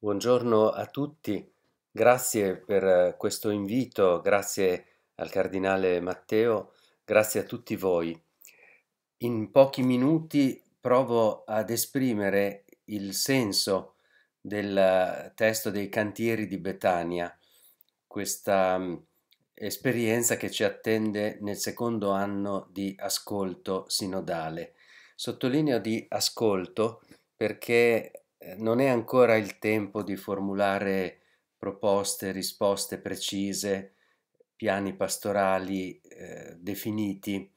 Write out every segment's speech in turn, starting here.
Buongiorno a tutti, grazie per eh, questo invito, grazie al Cardinale Matteo, grazie a tutti voi. In pochi minuti provo ad esprimere il senso del eh, testo dei cantieri di Betania, questa mm, esperienza che ci attende nel secondo anno di ascolto sinodale. Sottolineo di ascolto perché eh, non è ancora il tempo di formulare proposte, risposte precise, piani pastorali eh, definiti.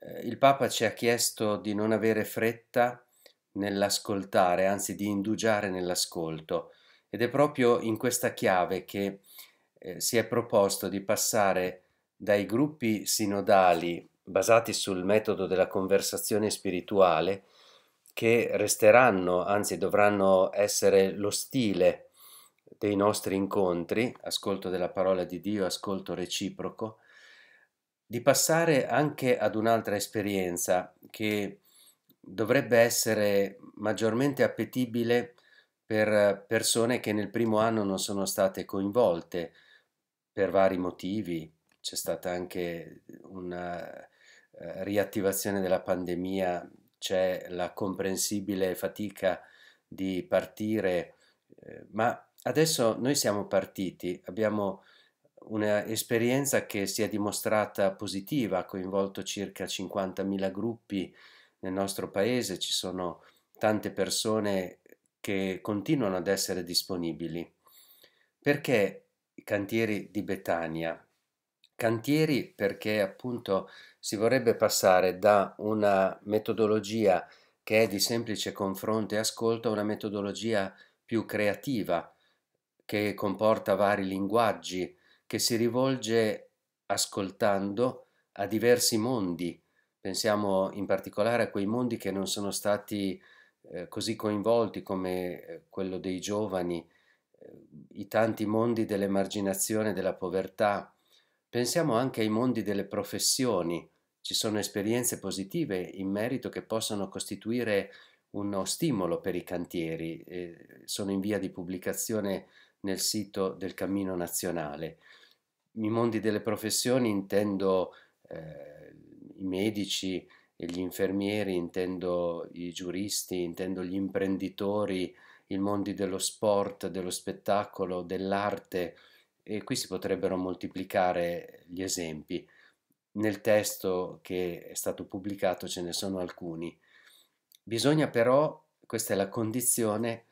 Eh, il Papa ci ha chiesto di non avere fretta nell'ascoltare, anzi di indugiare nell'ascolto ed è proprio in questa chiave che eh, si è proposto di passare dai gruppi sinodali basati sul metodo della conversazione spirituale che resteranno, anzi dovranno essere lo stile dei nostri incontri, ascolto della parola di Dio, ascolto reciproco, di passare anche ad un'altra esperienza che dovrebbe essere maggiormente appetibile per persone che nel primo anno non sono state coinvolte per vari motivi. C'è stata anche una eh, riattivazione della pandemia c'è la comprensibile fatica di partire, eh, ma adesso noi siamo partiti, abbiamo un'esperienza che si è dimostrata positiva, ha coinvolto circa 50.000 gruppi nel nostro paese, ci sono tante persone che continuano ad essere disponibili. Perché i cantieri di Betania Cantieri perché appunto si vorrebbe passare da una metodologia che è di semplice confronto e ascolto a una metodologia più creativa che comporta vari linguaggi, che si rivolge ascoltando a diversi mondi. Pensiamo in particolare a quei mondi che non sono stati eh, così coinvolti come eh, quello dei giovani, eh, i tanti mondi dell'emarginazione, della povertà, Pensiamo anche ai mondi delle professioni. Ci sono esperienze positive in merito che possono costituire uno stimolo per i cantieri. Eh, sono in via di pubblicazione nel sito del Cammino Nazionale. I mondi delle professioni intendo eh, i medici e gli infermieri, intendo i giuristi, intendo gli imprenditori, i mondi dello sport, dello spettacolo, dell'arte, e qui si potrebbero moltiplicare gli esempi. Nel testo che è stato pubblicato ce ne sono alcuni. Bisogna però, questa è la condizione,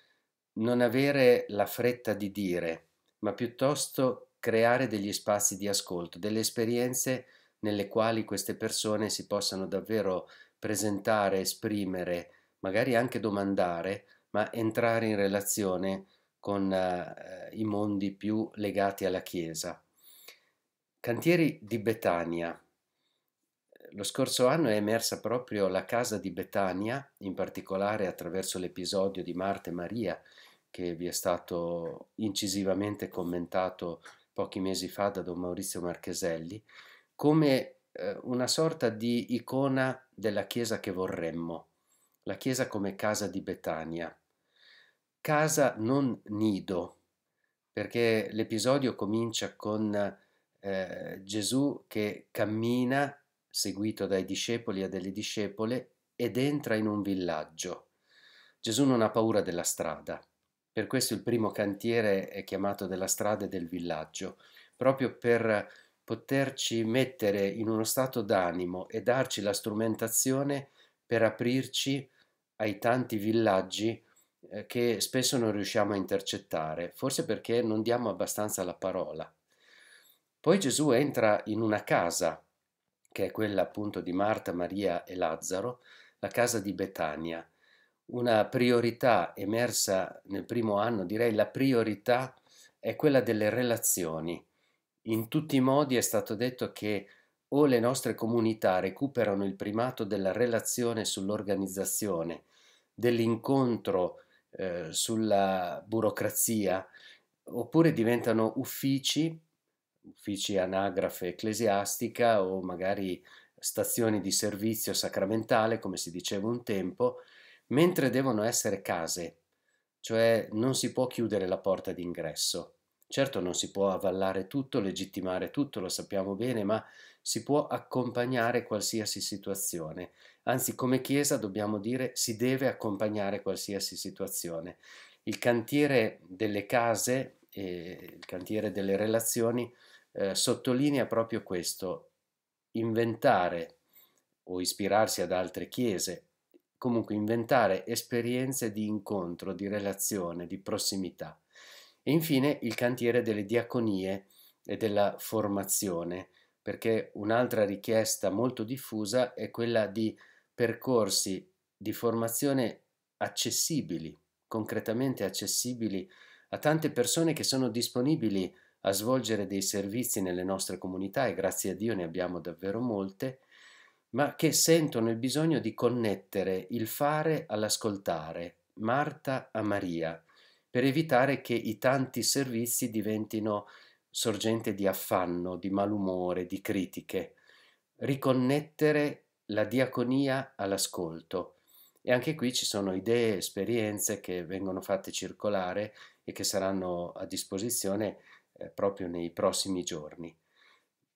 non avere la fretta di dire, ma piuttosto creare degli spazi di ascolto, delle esperienze nelle quali queste persone si possano davvero presentare, esprimere, magari anche domandare, ma entrare in relazione con eh, i mondi più legati alla Chiesa. Cantieri di Betania. Lo scorso anno è emersa proprio la casa di Betania, in particolare attraverso l'episodio di Marte e Maria, che vi è stato incisivamente commentato pochi mesi fa da Don Maurizio Marcheselli, come eh, una sorta di icona della Chiesa che vorremmo, la Chiesa come casa di Betania casa non nido, perché l'episodio comincia con eh, Gesù che cammina seguito dai discepoli e delle discepole ed entra in un villaggio. Gesù non ha paura della strada, per questo il primo cantiere è chiamato della strada e del villaggio, proprio per poterci mettere in uno stato d'animo e darci la strumentazione per aprirci ai tanti villaggi eh, che spesso non riusciamo a intercettare, forse perché non diamo abbastanza la parola. Poi Gesù entra in una casa, che è quella appunto di Marta, Maria e Lazzaro, la casa di Betania, una priorità emersa nel primo anno, direi la priorità è quella delle relazioni. In tutti i modi è stato detto che o le nostre comunità recuperano il primato della relazione sull'organizzazione, dell'incontro eh, sulla burocrazia, oppure diventano uffici, uffici anagrafe ecclesiastica o magari stazioni di servizio sacramentale, come si diceva un tempo, mentre devono essere case, cioè non si può chiudere la porta d'ingresso. Certo non si può avallare tutto, legittimare tutto, lo sappiamo bene, ma si può accompagnare qualsiasi situazione, anzi come Chiesa dobbiamo dire si deve accompagnare qualsiasi situazione. Il cantiere delle case, eh, il cantiere delle relazioni, eh, sottolinea proprio questo, inventare o ispirarsi ad altre chiese, comunque inventare esperienze di incontro, di relazione, di prossimità. E infine il cantiere delle diaconie e della formazione, perché un'altra richiesta molto diffusa è quella di percorsi di formazione accessibili, concretamente accessibili a tante persone che sono disponibili a svolgere dei servizi nelle nostre comunità e grazie a Dio ne abbiamo davvero molte, ma che sentono il bisogno di connettere il fare all'ascoltare, Marta a Maria, per evitare che i tanti servizi diventino sorgente di affanno, di malumore, di critiche, riconnettere la diaconia all'ascolto. E anche qui ci sono idee, esperienze che vengono fatte circolare e che saranno a disposizione eh, proprio nei prossimi giorni.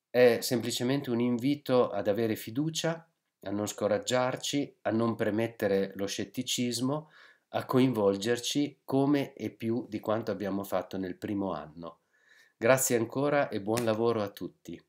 È semplicemente un invito ad avere fiducia, a non scoraggiarci, a non premettere lo scetticismo, a coinvolgerci come e più di quanto abbiamo fatto nel primo anno. Grazie ancora e buon lavoro a tutti.